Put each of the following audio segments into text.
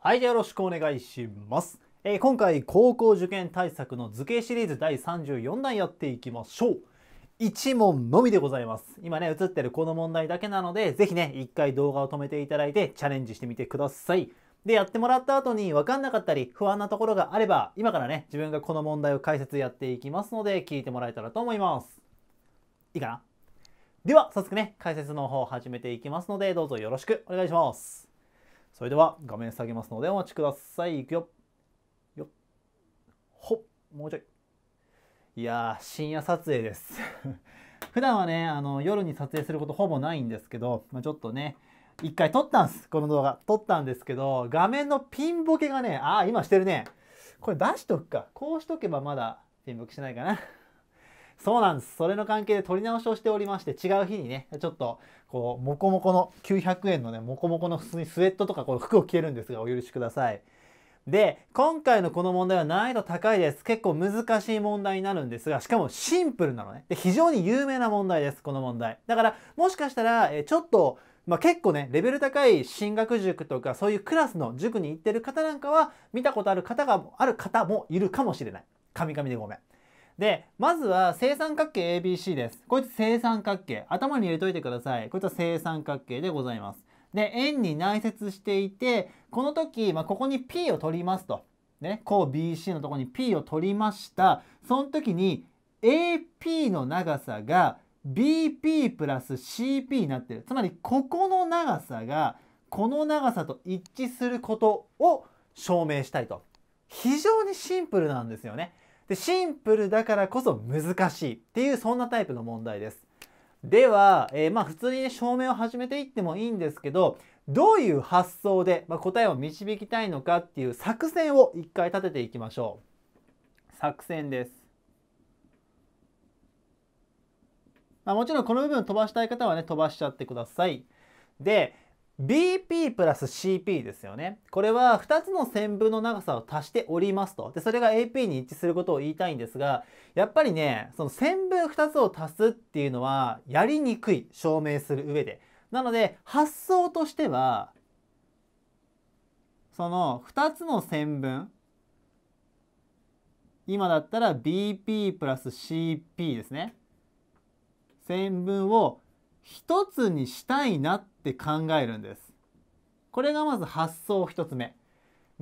はい、よろしくお願いします。えー、今回、高校受験対策の図形シリーズ第34弾やっていきましょう。1問のみでございます。今ね、映ってるこの問題だけなので、ぜひね、一回動画を止めていただいてチャレンジしてみてください。で、やってもらった後に分かんなかったり、不安なところがあれば、今からね、自分がこの問題を解説やっていきますので、聞いてもらえたらと思います。いいかなでは、早速ね、解説の方を始めていきますので、どうぞよろしくお願いします。それでは画面下げますのでお待ちください。いくよ。よっ。ほっ。もうちょい。いや深夜撮影です 普段はね、あの、夜に撮影することほぼないんですけど、まあ、ちょっとね、一回撮ったんです。この動画。撮ったんですけど、画面のピンボケがね、ああ、今してるね。これ出しとくか。こうしとけばまだピンボケしないかな。そうなんです。それの関係で取り直しをしておりまして、違う日にね、ちょっと、こう、もこもこの900円のね、もこもこの普通にスウェットとか、この服を着てるんですが、お許しください。で、今回のこの問題は難易度高いです。結構難しい問題になるんですが、しかもシンプルなのね。で、非常に有名な問題です、この問題。だから、もしかしたら、えちょっと、まあ、結構ね、レベル高い進学塾とか、そういうクラスの塾に行ってる方なんかは、見たことある方が、ある方もいるかもしれない。カミカミでごめん。で、まずは正三角形 ABC です。こいつ正三角形。頭に入れといてください。こいつは正三角形でございます。で、円に内接していて、この時、まあ、ここに P を取りますと。ね、こう BC のとこに P を取りました。その時に AP の長さが BP プラス CP になってる。つまり、ここの長さが、この長さと一致することを証明したいと。非常にシンプルなんですよね。でシンプルだからこそ難しいっていうそんなタイプの問題です。では、えー、まあ普通に、ね、証明を始めていってもいいんですけどどういう発想で、まあ、答えを導きたいのかっていう作戦を一回立てていきましょう。作戦です。あ、もちろんこの部分飛ばしたい方はね飛ばしちゃってください。で、BP プラス CP ですよね。これは2つの線分の長さを足しておりますと。で、それが AP に一致することを言いたいんですが、やっぱりね、その線分2つを足すっていうのはやりにくい、証明する上で。なので、発想としては、その2つの線分、今だったら BP プラス CP ですね。線分を1つにしたいなってって考えるんです。これがまず発想1つ目。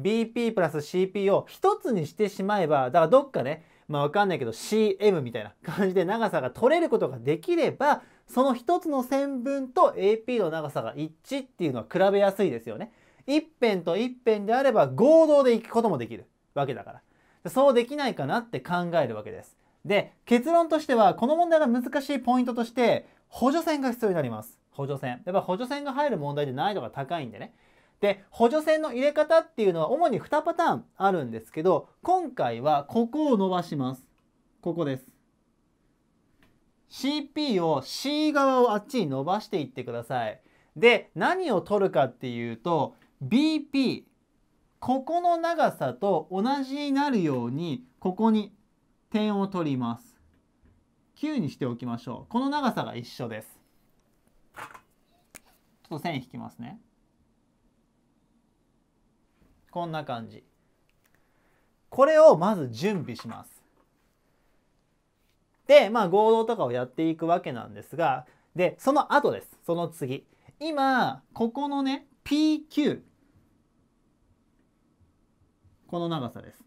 BP プラス CP を1つにしてしまえば、だからどっかね、まあわかんないけど CM みたいな感じで長さが取れることができれば、その1つの線分と AP の長さが一致っていうのは比べやすいですよね。一辺と一辺であれば合同で行くこともできるわけだから。そうできないかなって考えるわけです。で、結論としては、この問題が難しいポイントとして、補助線が必要になります。補助線。やっぱ補助線が入る問題で難易度が高いんでね。で、補助線の入れ方っていうのは主に2パターンあるんですけど、今回はここを伸ばします。ここです。CP を C 側をあっちに伸ばしていってください。で、何を取るかっていうと、BP、ここの長さと同じになるように、ここに点を取ります。9にしておきましょう。この長さが一緒です。ちょっと線引きますねこんな感じこれをまず準備しますでまあ合同とかをやっていくわけなんですがでその後ですその次今ここのね PQ この長さです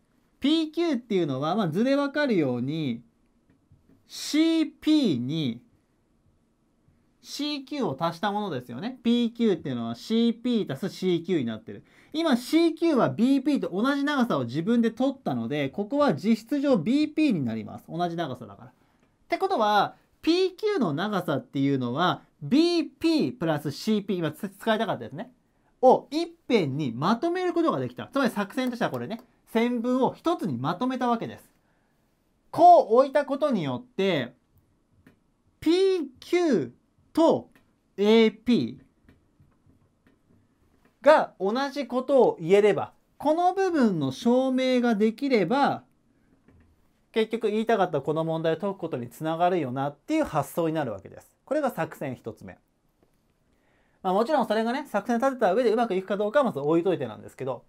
PQ っていうのは、まあ、図で分かるように CP に CQ を足したものですよね。PQ っていうのは CP 足す CQ になってる。今 CQ は BP と同じ長さを自分で取ったので、ここは実質上 BP になります。同じ長さだから。ってことは、PQ の長さっていうのは BP プラス CP、今使いたかったですね。を一辺にまとめることができた。つまり作戦としてはこれね、線分を一つにまとめたわけです。こう置いたことによって、PQ と AP が同じことを言えればこの部分の証明ができれば結局言いたかったこの問題を解くことにつながるよなっていう発想になるわけです。これが作戦1つ目。まあ、もちろんそれがね作戦立てた上でうまくいくかどうかはまず置いといてなんですけど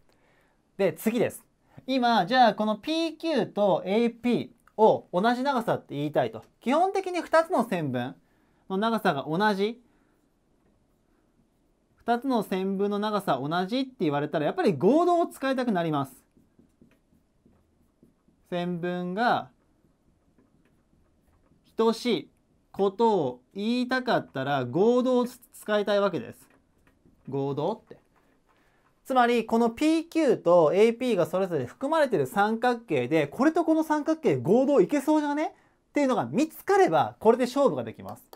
で次です。今じゃあこの PQ と AP を同じ長さって言いたいと基本的に2つの線分の長さが同じ2つの線分の長さ同じって言われたらやっぱり合同を使いたくなります。線分が等しいことを言いたかったら合同を使いたいわけです。合同って。つまりこの PQ と AP がそれぞれ含まれてる三角形でこれとこの三角形合同いけそうじゃねっていうのが見つかればこれで勝負ができます。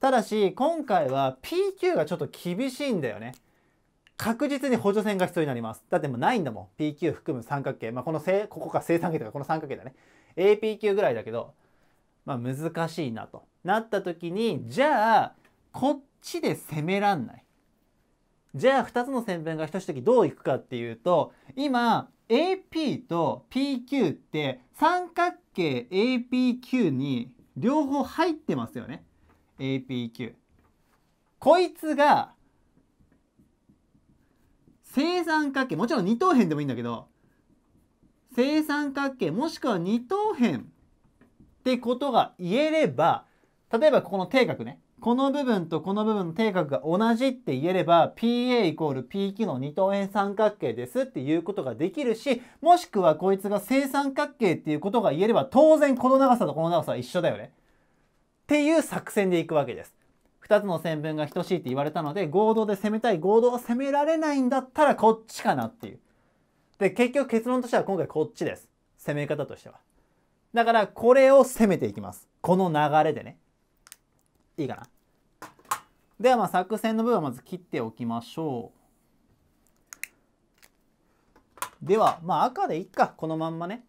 ただし今回は PQ がちょっと厳しいんだよね確実に補助線が必要になりますだってもうないんだもん PQ 含む三角形まあこの正ここか正三角形とかこの三角形だね APQ ぐらいだけどまあ難しいなとなった時にじゃあこっちで攻めらんないじゃあ2つの線分が等しい時どういくかっていうと今 AP と PQ って三角形 APQ に両方入ってますよね。APQ こいつが正三角形もちろん二等辺でもいいんだけど正三角形もしくは二等辺ってことが言えれば例えばここの底角ねこの部分とこの部分の底角が同じって言えれば PA イコール PQ の二等辺三角形ですっていうことができるしもしくはこいつが正三角形っていうことが言えれば当然この長さとこの長さは一緒だよね。っていう作戦でいくわけです。2つの線分が等しいって言われたので合同で攻めたい合同を攻められないんだったらこっちかなっていう。で結局結論としては今回こっちです。攻め方としては。だからこれを攻めていきます。この流れでね。いいかな。ではまあ作戦の部分はまず切っておきましょう。ではまあ赤でいっかこのまんまね。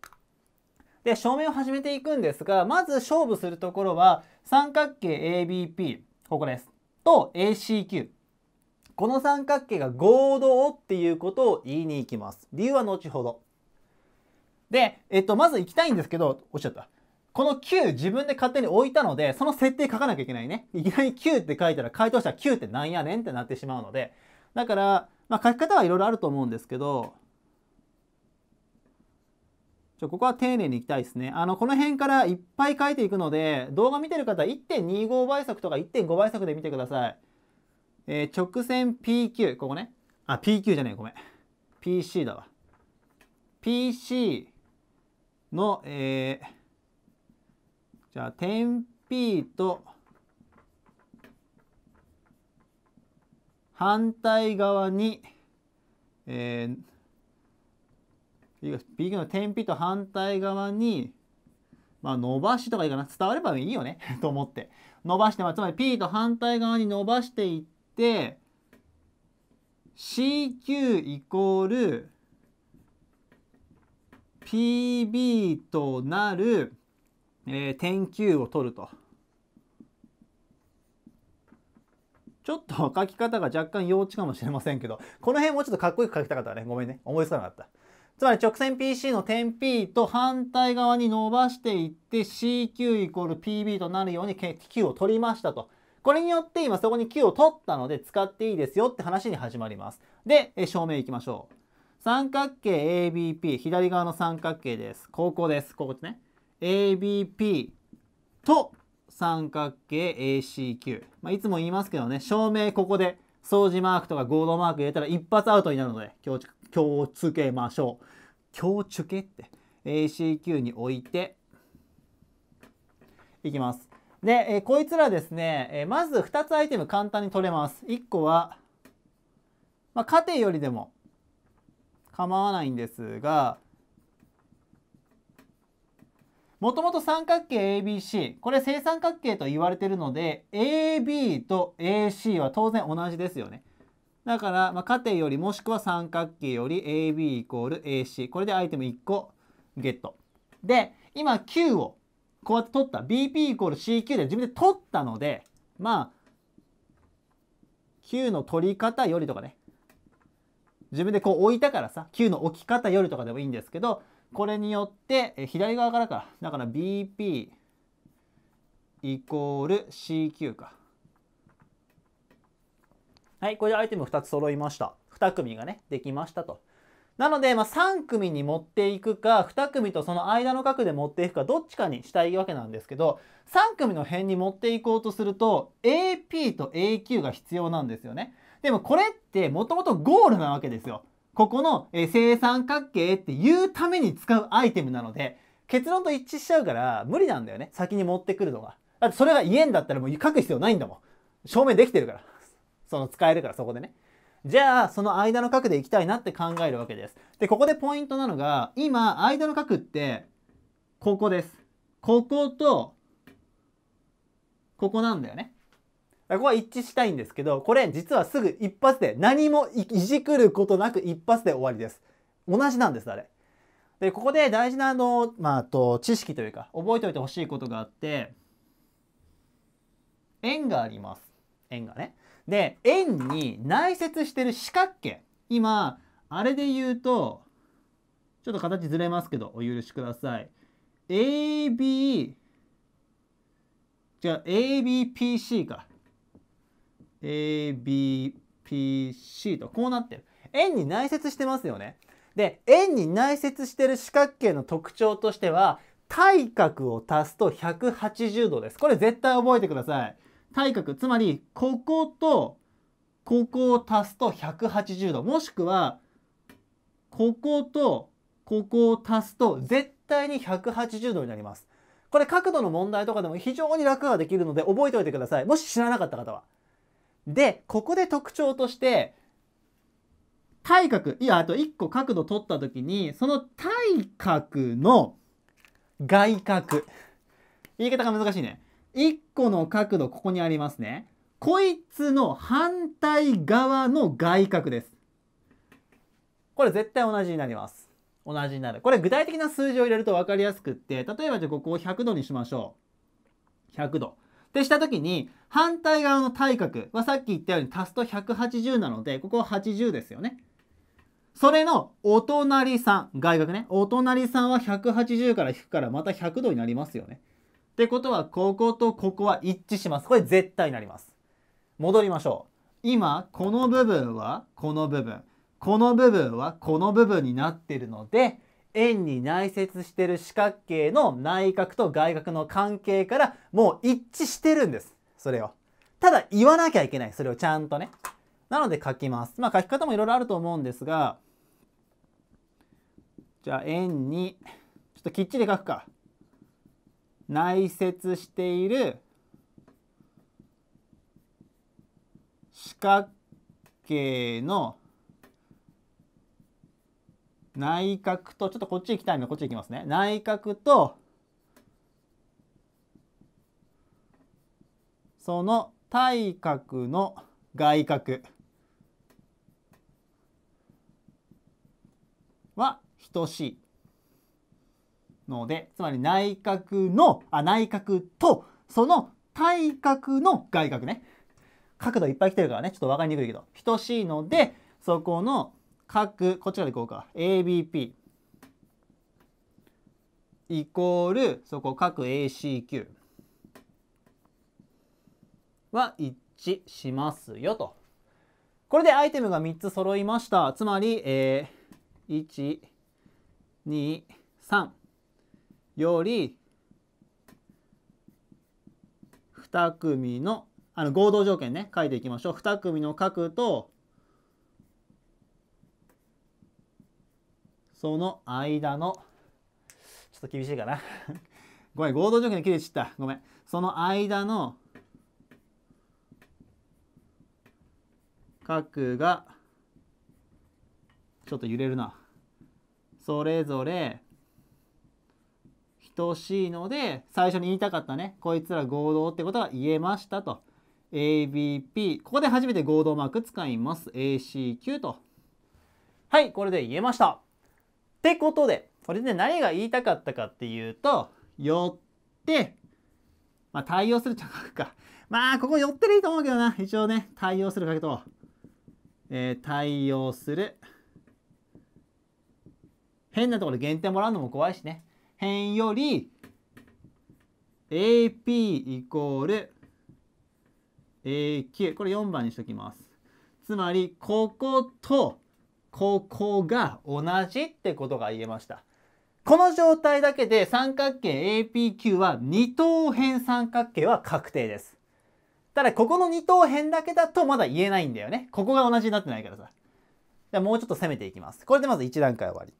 で照明を始めていくんですがまず勝負するところは三角形 ABP ここですと ACQ この三角形が合同っていうことを言いに行きます理由は後ほどで、えっと、まず行きたいんですけどおっしゃったこの9自分で勝手に置いたのでその設定書かなきゃいけないねいきなり9って書いたら回答者9ってなんやねんってなってしまうのでだから、まあ、書き方はいろいろあると思うんですけどちょここは丁寧にいきたいですね。あの、この辺からいっぱい書いていくので、動画見てる方は1.25倍速とか1.5倍速で見てください。えー、直線 PQ、ここね。あ、PQ じゃねえ、ごめん。PC だわ。PC の、えー、じゃあ、点 P と反対側に、えー、PQ の点 P と反対側に、まあ、伸ばしとかいいかな。伝わればいいよね と思って。伸ばして、まあ、つまり P と反対側に伸ばしていって、CQ イコール PB となる、えー、点 Q を取ると。ちょっと書き方が若干幼稚かもしれませんけど、この辺もうちょっとかっこよく書きたかったね。ごめんね。思いつかなかった。つまり直線 PC の点 P と反対側に伸ばしていって CQ イコール PB となるように Q を取りましたと。これによって今そこに Q を取ったので使っていいですよって話に始まります。で、証明いきましょう。三角形 ABP、左側の三角形です。ここです。ここですね。ABP と三角形 ACQ。まあ、いつも言いますけどね、証明ここで掃除マークとか合同マーク入れたら一発アウトになるので、気をつけましょう。強チュって ACQ に置いていきます。で、えこいつらですね、えまず2つアイテム簡単に取れます。1個は、まあ、家庭よりでも構わないんですが、もともと三角形 ABC、これ正三角形と言われてるので、AB と AC は当然同じですよね。だから、まあ、縦よりもしくは三角形より AB イコール AC。これでアイテム1個ゲット。で、今 Q をこうやって取った。BP イコール CQ で自分で取ったので、まあ、Q の取り方よりとかね。自分でこう置いたからさ、Q の置き方よりとかでもいいんですけど、これによって、え左側からか。だから BP イコール CQ か。はい、これでアイテム2つ揃いました。2組がね、できましたと。なので、まあ、3組に持っていくか、2組とその間の角で持っていくか、どっちかにしたいわけなんですけど、3組の辺に持っていこうとすると、AP と AQ が必要なんですよね。でもこれってもともとゴールなわけですよ。ここの、え正三角形っていうために使うアイテムなので、結論と一致しちゃうから無理なんだよね。先に持ってくるのが。だってそれが言えんだったらもう書く必要ないんだもん。証明できてるから。その使えるからそこでね。じゃあ、その間の角で行きたいなって考えるわけです。で、ここでポイントなのが、今、間の角って、ここです。ここと、ここなんだよね。ここは一致したいんですけど、これ実はすぐ一発で、何もいじくることなく一発で終わりです。同じなんです、あれ。で、ここで大事なあの、まあ、と、知識というか、覚えておいてほしいことがあって、円があります。円がね。で円に内接してる四角形今あれで言うとちょっと形ずれますけどお許しください AB じゃあ ABPC か ABPC とこうなってる円に内接してますよねで円に内接してる四角形の特徴としては対角を足すと180度ですこれ絶対覚えてください対角つまりこことここを足すと180度もしくはこことここを足すと絶対に180度になります。これ角度の問題とかでも非常に楽ができるので覚えておいてください。もし知らなかった方は。で、ここで特徴として対角いやあと1個角度取った時にその対角の外角言い方が難しいね1個の角度ここにありますねこいつの反対側の外角ですこれ絶対同じになります同じになるこれ具体的な数字を入れると分かりやすくって例えばじゃあここを100度にしましょう100度ってした時に反対側の対角はさっき言ったように足すと180なのでここは80ですよねそれのお隣さん外角ねお隣さんは180から引くからまた100度になりますよねってことは、こことここは一致します。これ絶対になります。戻りましょう。今、この部分はこの部分。この部分はこの部分になってるので、円に内接してる四角形の内角と外角の関係からもう一致してるんです。それを。ただ言わなきゃいけない。それをちゃんとね。なので書きます。まあ書き方もいろいろあると思うんですが、じゃあ円に、ちょっときっちり書くか。内接している四角形の内角とちょっとこっち行きたいのでこっち行きますね内角とその対角の外角は等しいのでつまり内角のあ内角とその対角の外角ね角度いっぱい来てるからねちょっと分かりにくいけど等しいのでそこの角こっちからいこうか ABP イコールそこ角 ACQ は一致しますよと。これでアイテムが3つ揃いました。つまり、えー、1、2、3。より2組のあの合同条件ね書いていきましょう2組の角とその間のちょっと厳しいかな ごめん合同条件で切れちったごめんその間の角がちょっと揺れるなそれぞれ等しいので最初に言いたかったねこいつら合同ってことは言えましたと ABP ここで初めて合同マーク使います ACQ とはいこれで言えましたってことでこれで何が言いたかったかっていうとよってまあ対応するとくかまあここ寄ってでいいと思うけどな一応ね対応する書けと、えー、対応する変なところで減点もらうのも怖いしね辺より AP イコール AQ これ4番にしときますつまりこことここが同じってことが言えましたこの状態だけで三角形 APQ は二等辺三角形は確定ですただここの二等辺だけだとまだ言えないんだよねここが同じになってないからさじゃあもうちょっと攻めていきますこれでまず一段階終わり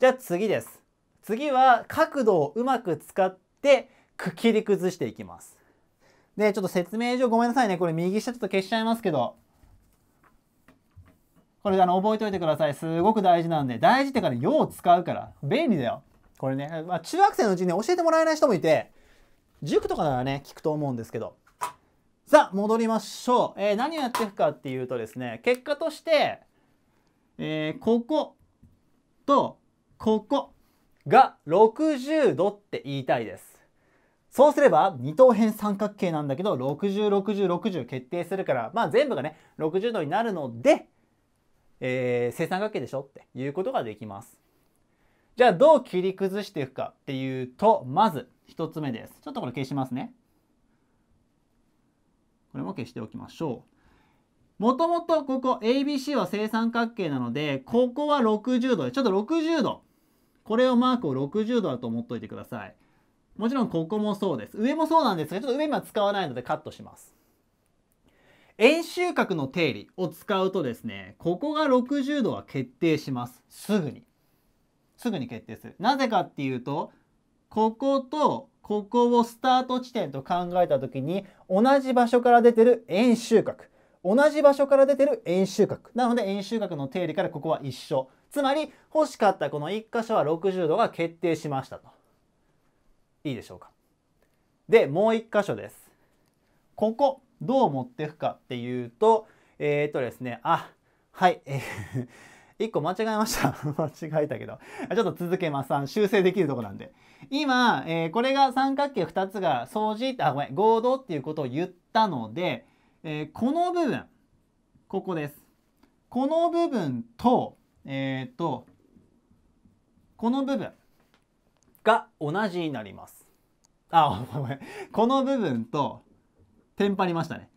じゃあ次です次は角度をうまく使ってく切り崩していきます。で、ちょっと説明上ごめんなさいね。これ右下ちょっと消しちゃいますけど。これあの覚えておいてください。すごく大事なんで。大事ってからよう使うから。便利だよ。これね、まあ、中学生のうちに、ね、教えてもらえない人もいて、塾とかならね、聞くと思うんですけど。さあ、戻りましょう。えー、何をやっていくかっていうとですね、結果として、えー、ここと、ここ、が60度って言いたいです。そうすれば二等辺三角形なんだけど606060決定するから、まあ、全部がね60度になるので、えー、正三角形でしょっていうことができます。じゃあどう切り崩していくかっていうとまず1つ目です。ちょっとこれ消しますね。これも消しておきましょう。もともとここ ABC は正三角形なのでここは60度でちょっと60度これをマークを60度だと思っといてくださいもちろんここもそうです上もそうなんですがちょっと上今使わないのでカットします円周角の定理を使うとですねここが60度は決定しますすぐにすぐに決定するなぜかっていうとこことここをスタート地点と考えた時に同じ場所から出てる円周角同じ場所から出てる円周角なので円周角の定理からここは一緒つまり欲しかったこの1箇所は60度が決定しましたと。いいでしょうか。で、もう1箇所です。ここ、どう持っていくかっていうと、えっ、ー、とですね、あ、はい、一個間違えました。間違えたけど。ちょっと続けます。修正できるところなんで。今、えー、これが三角形二つが相似、あ、ごめん、合同っていうことを言ったので、えー、この部分、ここです。この部分と、えっ、ー、とこの部分が同じになります。あ、ごめん。この部分とテンパりましたね。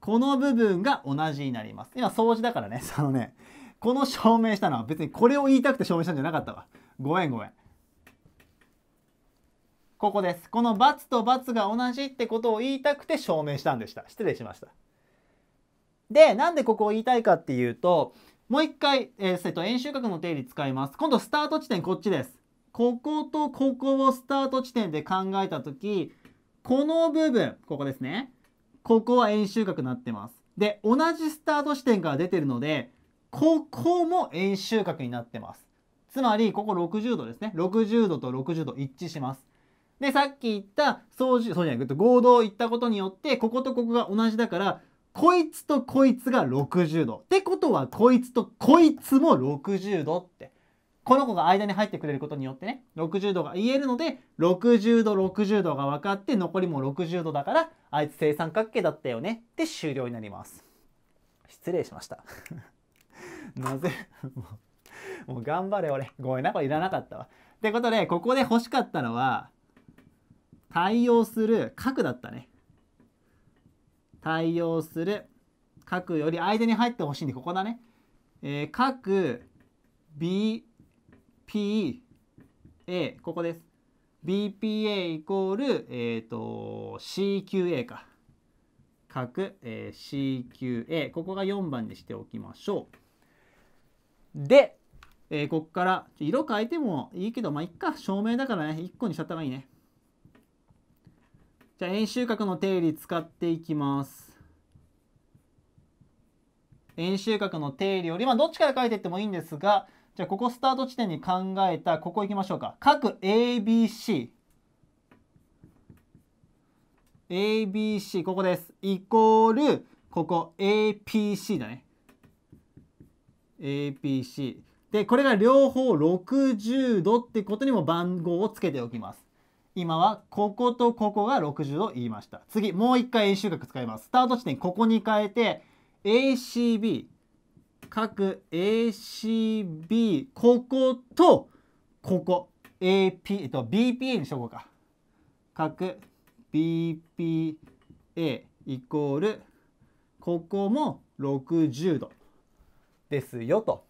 この部分が同じになります。今掃除だからね、そ のね、この証明したのは別にこれを言いたくて証明したんじゃなかったわ。ごめんごめん。ここです。この×と×が同じってことを言いたくて証明したんでした。失礼しました。で、なんでここを言いたいかっていうと、もう一回、えー、と円周角の定理使います。今度スタート地点こっちです。こことここをスタート地点で考えた時この部分ここですねここは円周角になってます。で同じスタート地点から出てるのでここも円周角になってます。つまりここ60度ですね60度と60度一致します。でさっき言った相乗そうじゃなくて合同行ったことによってこことここが同じだからこいつとこいつが60度。ってことは、こいつとこいつも60度って。この子が間に入ってくれることによってね、60度が言えるので、60度、60度が分かって、残りも60度だから、あいつ正三角形だったよね。って終了になります。失礼しました。なぜもう頑張れ俺。ごめんな、これいらなかったわ。ってことで、ここで欲しかったのは、対応する角だったね。対応する角より間に入ってほしいんでここだね、えー、角 BPA ここです BPA イコール、えーと、CQA か角、えー、CQA ここが4番にしておきましょうで、えー、ここから色変えてもいいけどまあいっか照明だからね1個にしちゃった方がいいねじゃあ円周角の定理使っていきます。円周角の定理を、今どっちから書いていってもいいんですが、じゃあここスタート地点に考えた、ここ行きましょうか。角 ABC。ABC、ここです。イコール、ここ APC だね。APC。で、これが両方60度ってことにも番号をつけておきます。今はこことここが60度言いました次もう一回円周角使いますスタート地点ここに変えて ACB 角 ACB こことここ AP えっと BPA にしとこうか角 BPA イコールここも60度ですよと。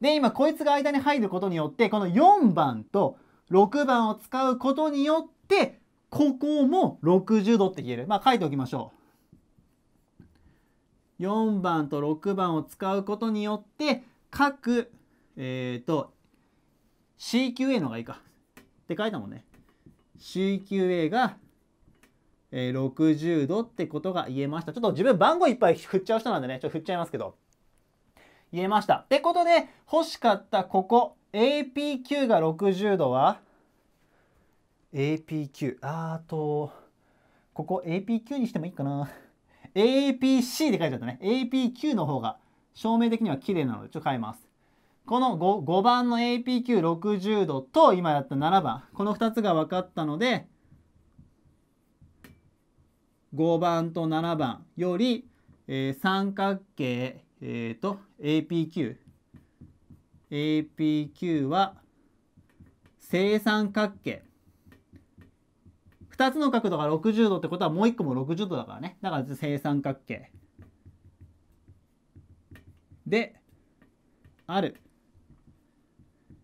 で今こいつが間に入ることによってこの4番と6番を使うことによって、ここも60度って言える。まあ書いておきましょう。4番と6番を使うことによって、各、えっ、ー、と、CQA のがいいか。って書いたもんね。CQA が、えー、60度ってことが言えました。ちょっと自分番号いっぱい振っちゃう人なんでね、ちょっと振っちゃいますけど。言えました。ってことで、欲しかったここ。APQ が60度は APQ あーとここ APQ にしてもいいかな APC で書いちゃったね APQ の方が照明的には綺麗なのでちょっと変えますこの 5, 5番の APQ60 度と今やった7番この2つが分かったので5番と7番より、えー、三角形、えーと APQ APQ は正三角形2つの角度が60度ってことはもう1個も60度だからねだから正三角形である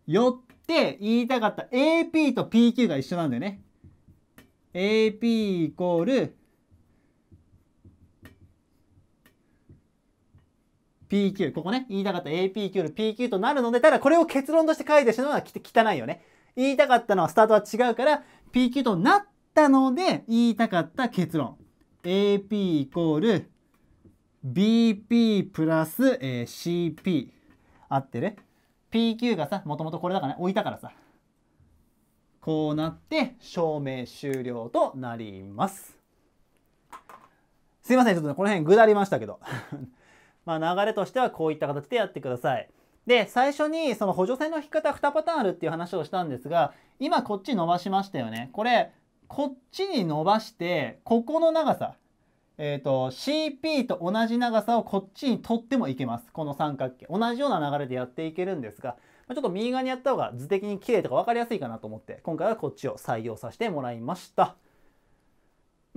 よって言いたかった AP と PQ が一緒なんだよね AP イコール PQ。ここね、言いたかった APQ の PQ となるので、ただこれを結論として書いてしまうのは汚いよね。言いたかったのはスタートは違うから、PQ となったので、言いたかった結論。AP イコール BP プラス、え CP。合ってる ?PQ がさ、もともとこれだからね、置いたからさ。こうなって証明終了となります。すいません、ちょっとね、この辺ぐだりましたけど。まあ、流れとしてはこういった形でやってください。で最初にその補助線の引き方2パターンあるっていう話をしたんですが今こっち伸ばしましたよね。これこっちに伸ばしてここの長さ、えーと、と CP と同じ長さをこっちに取ってもいけますこの三角形同じような流れでやっていけるんですがちょっと右側にやった方が図的に綺麗とか分かりやすいかなと思って今回はこっちを採用させてもらいました。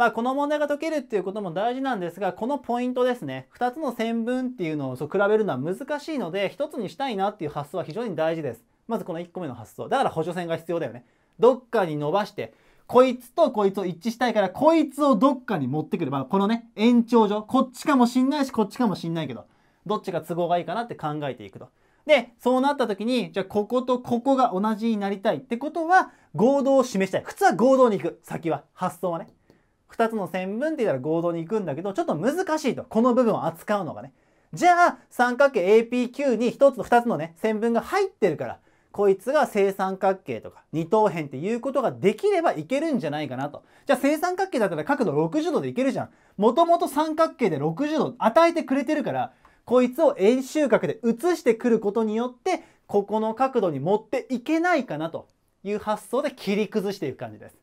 まあ、この問題が解けるっていうことも大事なんですが、このポイントですね。2つの線分っていうのをそう比べるのは難しいので、1つにしたいなっていう発想は非常に大事です。まずこの1個目の発想。だから補助線が必要だよね。どっかに伸ばして、こいつとこいつを一致したいから、こいつをどっかに持ってくる。まあ、このね、延長上。こっちかもしんないし、こっちかもしんないけど、どっちが都合がいいかなって考えていくと。で、そうなった時に、じゃあこことここが同じになりたいってことは、合同を示したい。普通は合同に行く。先は。発想はね。2つの線分って言ったら合同に行くんだけど、ちょっと難しいと。この部分を扱うのがね。じゃあ、三角形 APQ に1つと2つのね、線分が入ってるから、こいつが正三角形とか二等辺っていうことができればいけるんじゃないかなと。じゃあ正三角形だったら角度60度でいけるじゃん。もともと三角形で60度与えてくれてるから、こいつを円周角で移してくることによって、ここの角度に持っていけないかなという発想で切り崩していく感じです。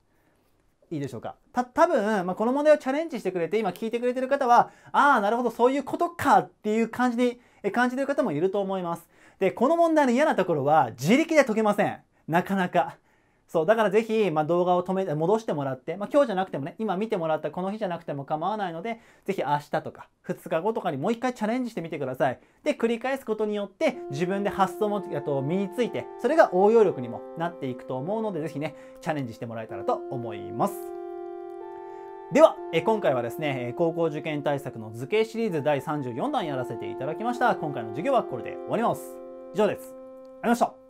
いいでしょうかた多分、まあ、この問題をチャレンジしてくれて今聞いてくれてる方はああなるほどそういうことかっていう感じに感じてる方もいると思いますでこの問題の嫌なところは自力で解けませんなかなかそう、だからぜひ、まあ、動画を止め、戻してもらって、まあ、今日じゃなくてもね、今見てもらったこの日じゃなくても構わないので、ぜひ明日とか2日後とかにもう一回チャレンジしてみてください。で、繰り返すことによって、自分で発想も、あと、身について、それが応用力にもなっていくと思うので、ぜひね、チャレンジしてもらえたらと思います。では、え今回はですね、高校受験対策の図形シリーズ第34弾やらせていただきました。今回の授業はこれで終わります。以上です。ありがとうございました。